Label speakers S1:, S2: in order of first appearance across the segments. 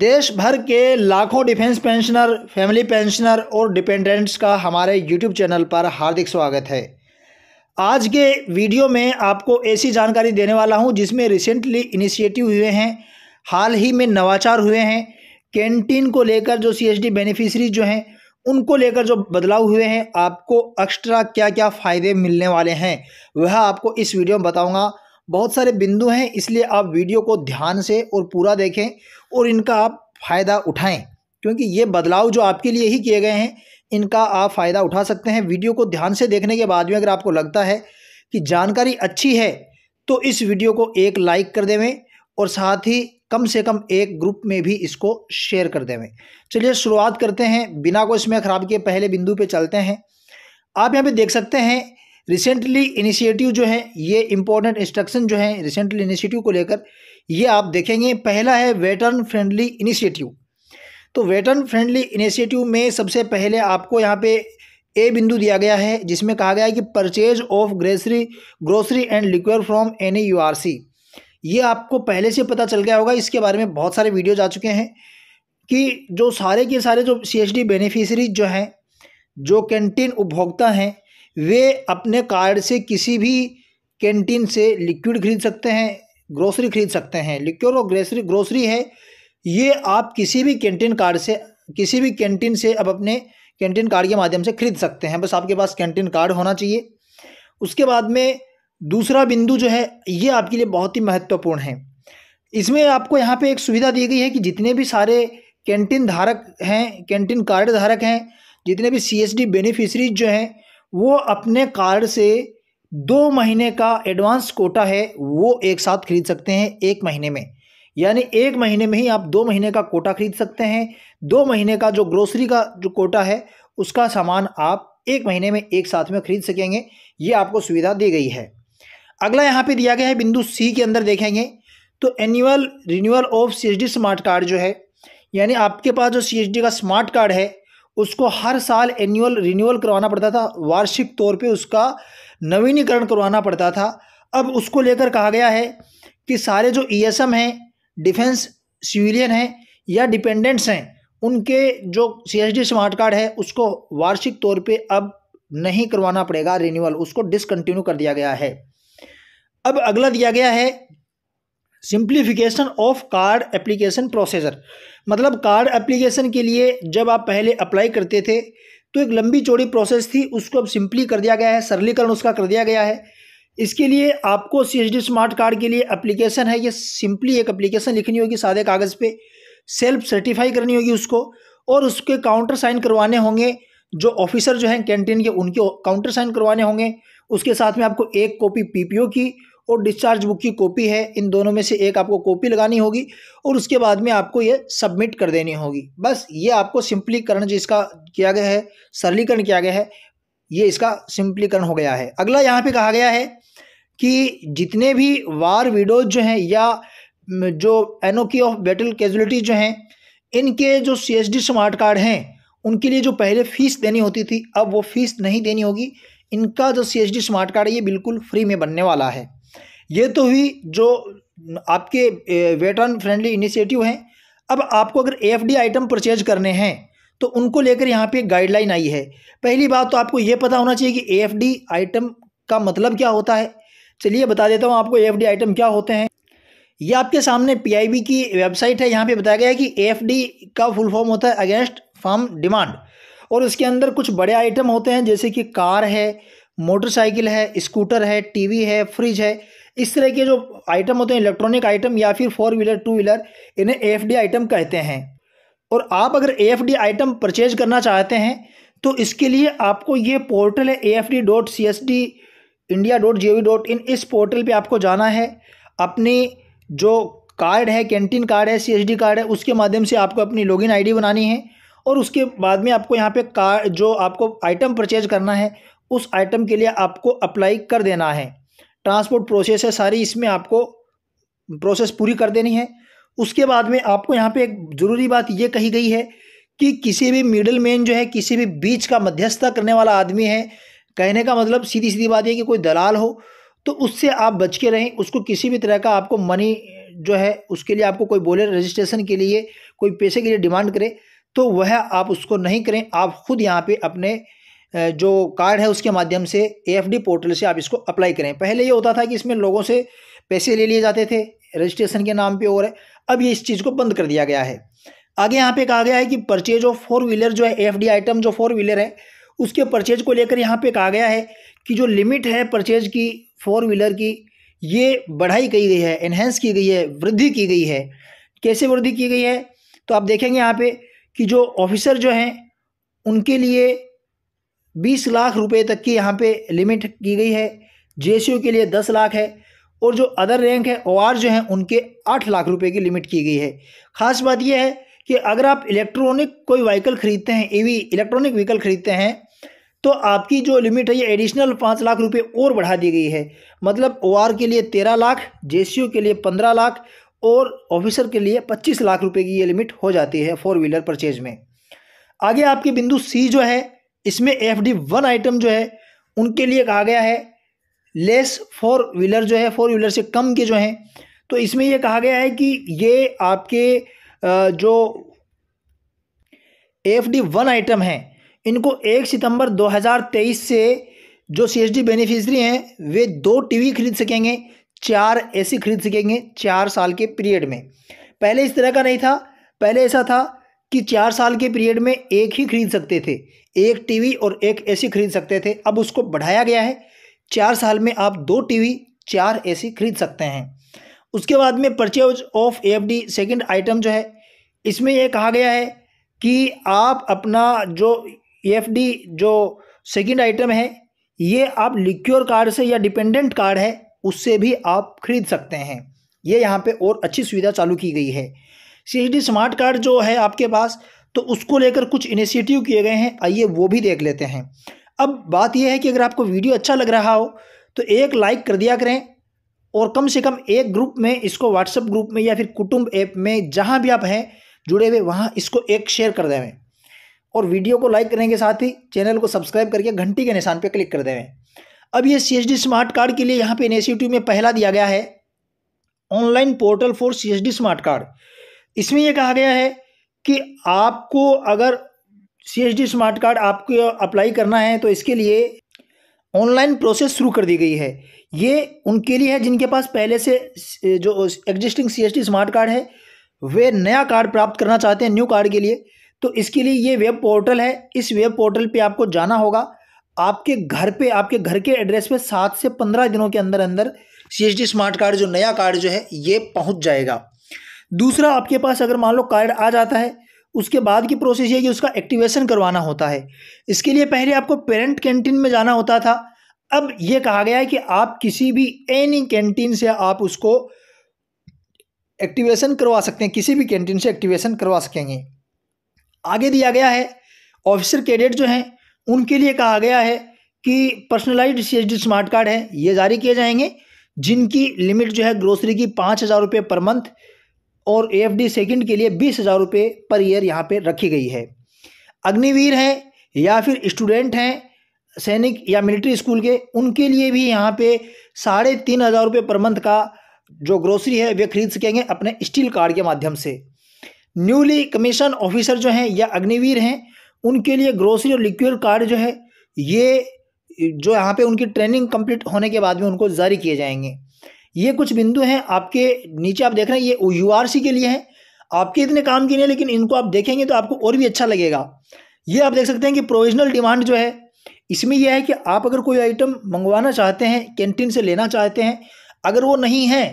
S1: देश भर के लाखों डिफेंस पेंशनर फैमिली पेंशनर और डिपेंडेंट्स का हमारे यूट्यूब चैनल पर हार्दिक स्वागत है आज के वीडियो में आपको ऐसी जानकारी देने वाला हूं जिसमें रिसेंटली इनिशिएटिव हुए हैं हाल ही में नवाचार हुए हैं कैंटीन को लेकर जो डी बेनिफिशरी जो हैं उनको लेकर जो बदलाव हुए हैं आपको एक्स्ट्रा क्या क्या फ़ायदे मिलने वाले हैं वह आपको इस वीडियो में बताऊँगा बहुत सारे बिंदु हैं इसलिए आप वीडियो को ध्यान से और पूरा देखें और इनका आप फ़ायदा उठाएं क्योंकि ये बदलाव जो आपके लिए ही किए गए हैं इनका आप फ़ायदा उठा सकते हैं वीडियो को ध्यान से देखने के बाद में अगर आपको लगता है कि जानकारी अच्छी है तो इस वीडियो को एक लाइक कर देवें और साथ ही कम से कम एक ग्रुप में भी इसको शेयर कर देवें चलिए शुरुआत करते हैं बिना को इसमें ख़राब किए पहले बिंदु पर चलते हैं आप यहाँ पर देख सकते हैं रिसेंटली इनिशिएटिव जो है ये इंपॉर्टेंट इंस्ट्रक्शन जो है रिसेंटली इनिशिएटिव को लेकर ये आप देखेंगे पहला है वेटर्न फ्रेंडली इनिशिएटिव तो वेटर्न फ्रेंडली इनिशिएटिव में सबसे पहले आपको यहाँ पे ए बिंदु दिया गया है जिसमें कहा गया है कि purchase of grocery grocery and liquor from any U R C ये आपको पहले से पता चल गया होगा इसके बारे में बहुत सारे वीडियोज आ चुके हैं कि जो सारे के सारे जो सी एच डी बेनिफिशरीज जो हैं जो कैंटीन उपभोक्ता हैं वे अपने कार्ड से किसी भी कैंटीन से लिक्विड खरीद सकते हैं ग्रोसरी खरीद सकते हैं लिक्विड और ग्रेसरी ग्रोसरी है ये आप किसी भी कैंटीन कार्ड से किसी भी कैंटीन से आप अपने कैंटीन कार्ड के माध्यम से खरीद सकते हैं बस आपके पास कैंटीन कार्ड होना चाहिए उसके बाद में दूसरा बिंदु जो है ये आपके लिए बहुत ही महत्वपूर्ण है इसमें आपको यहाँ पे एक सुविधा दी गई है कि जितने भी सारे कैंटीन धारक हैं कैंटीन कार्ड धारक हैं जितने भी सी एस डी बेनिफिशरीज जो हैं वो अपने कार्ड से दो महीने का एडवांस कोटा है वो एक साथ खरीद सकते हैं एक महीने में यानी एक महीने में ही आप दो महीने का कोटा खरीद सकते हैं दो महीने का जो ग्रोसरी का जो कोटा है उसका सामान आप एक महीने में एक साथ में खरीद सकेंगे ये आपको सुविधा दी गई है अगला यहाँ पे दिया गया है बिंदु सी के अंदर देखेंगे तो annual renewal of C smart card जो है यानी आपके पास जो सी का स्मार्ट कार्ड है उसको हर साल एनुअल रिन्यूअल करवाना पड़ता था वार्षिक तौर पे उसका नवीनीकरण करवाना पड़ता था अब उसको लेकर कहा गया है कि सारे जो ई एस एम हैं डिफेंस सिविलियन हैं या डिपेंडेंट्स हैं उनके जो C S D smart card है उसको वार्षिक तौर पे अब नहीं करवाना पड़ेगा रिन्यूअल उसको डिसकंटिन्यू कर दिया गया है अब अगला दिया गया है simplification of card application processor मतलब कार्ड एप्लीकेशन के लिए जब आप पहले अप्लाई करते थे तो एक लंबी चौड़ी प्रोसेस थी उसको अब सिंपली कर दिया गया है सरलीकरण उसका कर दिया गया है इसके लिए आपको C H D smart card के लिए एप्लीकेशन है ये सिंपली एक एप्लीकेशन लिखनी होगी सादे कागज़ पे सेल्फ सर्टिफाई करनी होगी उसको और उसके काउंटर साइन करवाने होंगे जो ऑफिसर जो हैं कैंटीन के उनके काउंटर साइन करवाने होंगे उसके साथ में आपको एक कॉपी पीपीओ की और डिस्चार्ज बुक की कॉपी है इन दोनों में से एक आपको कॉपी लगानी होगी और उसके बाद में आपको ये सबमिट कर देनी होगी बस ये आपको सिंपलीकरण जिसका किया गया है सरलीकरण किया गया है ये इसका सिंपलीकरण हो गया है अगला यहाँ पे कहा गया है कि जितने भी वार विडोज जो हैं या जो एनोकी ऑफ बैटल कैजुअलिटी जो हैं इनके जो सी डी स्मार्ट कार्ड हैं उनके लिए जो पहले फ़ीस देनी होती थी अब वो फ़ीस नहीं देनी होगी इनका जो सी डी स्मार्ट कार्ड है ये बिल्कुल फ्री में बनने वाला है ये तो हुई जो आपके वेटरन फ्रेंडली इनिशिएटिव हैं अब आपको अगर एफडी आइटम परचेज करने हैं तो उनको लेकर यहाँ पे गाइडलाइन आई है पहली बात तो आपको ये पता होना चाहिए कि एफडी आइटम का मतलब क्या होता है चलिए बता देता हूँ आपको एफडी आइटम क्या होते हैं ये आपके सामने पीआईबी की वेबसाइट है यहाँ पे बताया गया है कि डी का फुल फॉर्म होता है अगेंस्ट फार्म डिमांड और उसके अंदर कुछ बड़े आइटम होते हैं जैसे कि कार है मोटरसाइकिल है स्कूटर है वी है फ्रिज है इस तरह के जो आइटम होते हैं इलेक्ट्रॉनिक आइटम या फिर फोर व्हीलर टू व्हीलर इन्हें एफ आइटम कहते हैं और आप अगर एफ आइटम परचेज करना चाहते हैं तो इसके लिए आपको ये पोर्टल है A F D dot C S D India dot G O V dot in इस पोर्टल पे आपको जाना है अपनी जो कार्ड है कैंटीन कार्ड है सी एस डी कार्ड है उसके माध्यम से आपको अपनी लॉगिन आईडी बनानी है और उसके बाद में आपको यहाँ पे कार जो आपको आइटम परचेज करना है उस आइटम के लिए आपको अप्लाई कर देना है ट्रांसपोर्ट प्रोसेस है सारी इसमें आपको प्रोसेस पूरी कर देनी है उसके बाद में आपको यहाँ पे एक ज़रूरी बात ये कही गई है कि किसी भी मिडल मैन जो है किसी भी बीच का मध्यस्थता करने वाला आदमी है कहने का मतलब सीधी सीधी बात यह कि कोई दलाल हो तो उससे आप बच के रहें उसको किसी भी तरह का आपको मनी जो है उसके लिए आपको कोई बोले रजिस्ट्रेशन के लिए कोई पैसे के लिए डिमांड करे तो वह आप उसको नहीं करें आप खुद यहाँ पर अपने जो कार्ड है उसके माध्यम से एएफडी पोर्टल से आप इसको अप्लाई करें पहले ये होता था कि इसमें लोगों से पैसे ले लिए जाते थे रजिस्ट्रेशन के नाम पे और अब ये इस चीज़ को बंद कर दिया गया है आगे यहाँ पे कहा गया है कि परचेज ऑफ फोर व्हीलर जो है एफ आइटम जो फोर व्हीलर है उसके परचेज को लेकर यहाँ पर कहा गया है कि जो लिमिट है परचेज की फोर व्हीलर की ये बढ़ाई की गई है इन्हेंस की गई है वृद्धि की गई है कैसे वृद्धि की गई है तो आप देखेंगे यहाँ पे कि जो ऑफिसर जो हैं उनके लिए बीस लाख रुपए तक की यहाँ पे लिमिट की गई है जे के लिए दस लाख है और जो अदर रैंक है ओ जो हैं उनके आठ लाख रुपए की लिमिट की गई है ख़ास बात यह है कि अगर आप इलेक्ट्रॉनिक कोई व्हीकल ख़रीदते हैं ई इलेक्ट्रॉनिक व्हीकल ख़रीदते हैं तो आपकी जो लिमिट है ये एडिशनल पाँच लाख रुपए और बढ़ा दी गई है मतलब ओ के लिए तेरह लाख जे के लिए पंद्रह लाख और ऑफिसर के लिए पच्चीस लाख रुपये की ये लिमिट हो जाती है फोर व्हीलर परचेज में आगे आपके बिंदु सी जो है इसमें एफ डी वन आइटम जो है उनके लिए कहा गया है लेस फोर व्हीलर जो है फोर व्हीलर से कम के जो हैं तो इसमें यह कहा गया है कि ये आपके जो एफ डी वन आइटम हैं इनको एक सितंबर 2023 से जो सी एच डी बेनिफिशरी हैं वे दो टीवी खरीद सकेंगे चार सी खरीद सकेंगे चार साल के पीरियड में पहले इस तरह का नहीं था पहले ऐसा था कि चार साल के पीरियड में एक ही खरीद सकते थे एक टीवी और एक एसी खरीद सकते थे अब उसको बढ़ाया गया है चार साल में आप दो टीवी चार एसी खरीद सकते हैं उसके बाद में purchase of the second item जो है इसमें यह कहा गया है कि आप अपना जो डी जो सेकंड आइटम है ये आप लिक्योर कार्ड से या डिपेंडेंट कार्ड है उससे भी आप खरीद सकते हैं ये यहाँ पे और अच्छी सुविधा चालू की गई है सी स्मार्ट कार्ड जो है आपके पास तो उसको लेकर कुछ इनिशिएटिव किए गए हैं आइए वो भी देख लेते हैं अब बात यह है कि अगर आपको वीडियो अच्छा लग रहा हो तो एक लाइक कर दिया करें और कम से कम एक ग्रुप में इसको व्हाट्सएप ग्रुप में या फिर कुटुंब ऐप में जहाँ भी आप हैं जुड़े हुए वहाँ इसको एक शेयर कर देवें और वीडियो को लाइक करने के साथ ही चैनल को सब्सक्राइब करके घंटी के निशान पर क्लिक कर देवें अब ये सी स्मार्ट कार्ड के लिए यहाँ पे इनिशियेटिव में पहला दिया गया है online portal for C smart card इसमें यह कहा गया है कि आपको अगर C H D smart card आपको अप्लाई करना है तो इसके लिए ऑनलाइन प्रोसेस शुरू कर दी गई है ये उनके लिए है जिनके पास पहले से जो existing C H D smart card है वे नया कार्ड प्राप्त करना चाहते हैं न्यू कार्ड के लिए तो इसके लिए ये वेब पोर्टल है इस वेब पोर्टल पे आपको जाना होगा आपके घर पे आपके घर के एड्रेस पे सात से पंद्रह दिनों के अंदर अंदर C H D smart card जो नया कार्ड जो है ये पहुँच जाएगा दूसरा आपके पास अगर मान लो कार्ड आ जाता है उसके बाद की प्रोसेस ये कि उसका एक्टिवेशन करवाना होता है इसके लिए पहले आपको पेरेंट कैंटीन में जाना होता था अब ये कहा गया है कि आप किसी भी एनी कैंटीन से आप उसको एक्टिवेशन करवा सकते हैं किसी भी कैंटीन से एक्टिवेशन करवा सकेंगे आगे दिया गया है ऑफिसर कैडेट जो हैं उनके लिए कहा गया है कि पर्सनलाइज सी स्मार्ट कार्ड है ये जारी किए जाएंगे जिनकी लिमिट जो है ग्रोसरी की पाँच हज़ार रुपये पर मंथ और ए एफ डी सेकेंड के लिए बीस हज़ार रुपये पर ईयर यहाँ पे रखी गई है अग्निवीर हैं या फिर स्टूडेंट हैं सैनिक या मिलिट्री स्कूल के उनके लिए भी यहाँ पे साढ़े तीन हज़ार रुपये पर मंथ का जो ग्रोसरी है वे खरीद सकेंगे अपने स्टील कार्ड के माध्यम से न्यूली कमीशन ऑफिसर जो हैं या अग्निवीर हैं उनके लिए ग्रोसरी और लिक्विड कार्ड जो है ये जो यहाँ पे उनकी ट्रेनिंग कंप्लीट होने के बाद में उनको जारी किए जाएंगे ये कुछ बिंदु हैं आपके नीचे आप देख रहे हैं ये यू के लिए हैं आपके इतने काम के लिए लेकिन इनको आप देखेंगे तो आपको और भी अच्छा लगेगा ये आप देख सकते हैं कि प्रोविजनल डिमांड जो है इसमें यह है कि आप अगर कोई आइटम मंगवाना चाहते हैं कैंटीन से लेना चाहते हैं अगर वो नहीं है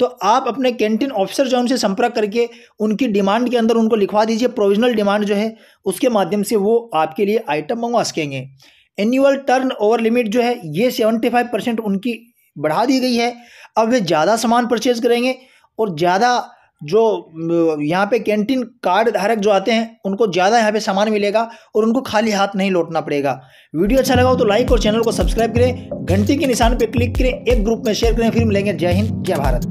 S1: तो आप अपने कैंटीन ऑफिसर जो उनसे संपर्क करके उनकी डिमांड के अंदर उनको लिखवा दीजिए प्रोविजनल डिमांड जो है उसके माध्यम से वो आपके लिए आइटम मंगवा सकेंगे एनुअल टर्न ओवर लिमिट जो है ये सेवेंटी फाइव परसेंट उनकी बढ़ा दी गई है अब वे ज़्यादा सामान परचेज़ करेंगे और ज़्यादा जो यहाँ पे कैंटीन कार्ड धारक जो आते हैं उनको ज़्यादा यहाँ पे सामान मिलेगा और उनको खाली हाथ नहीं लौटना पड़ेगा वीडियो अच्छा लगा हो तो लाइक और चैनल को सब्सक्राइब करें घंटी के निशान पे क्लिक करें एक ग्रुप में शेयर करें फिर मिलेंगे जय हिंद जय भारत